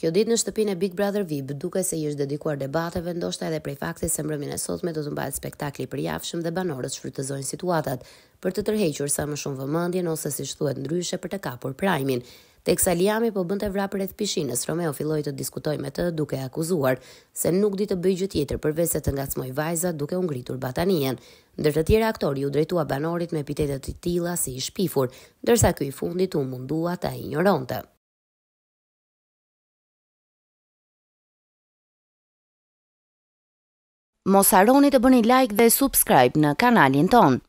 Kjo ditë në shtëpinë e Big Brother VIP, duke se i është dedikuar debateve, ndoshta edhe prej faktit se mbrëmjen e sotme do të mbahet spektakli i përjafshëm dhe banorët shfrytëzojnë situatat për të tërhequr sa më shumë vëmendjen ose siç thuhet ndryshe për të kapur primin. Teksa Liami po bënte vrap rreth pishinës, Romeo filloi të diskutojë me të duke akuzuar se nuk di të bëjë gjë tjetër përveç se të ngacmoj vajzat duke u ngritur batanien. Ndër të tjerë aktori u drejtua banorit me epitetet të tilla si i shpifur, ndërsa ky i fundit u mundua ta injoronte. Mos harroni të bëni like dhe subscribe në kanalin ton.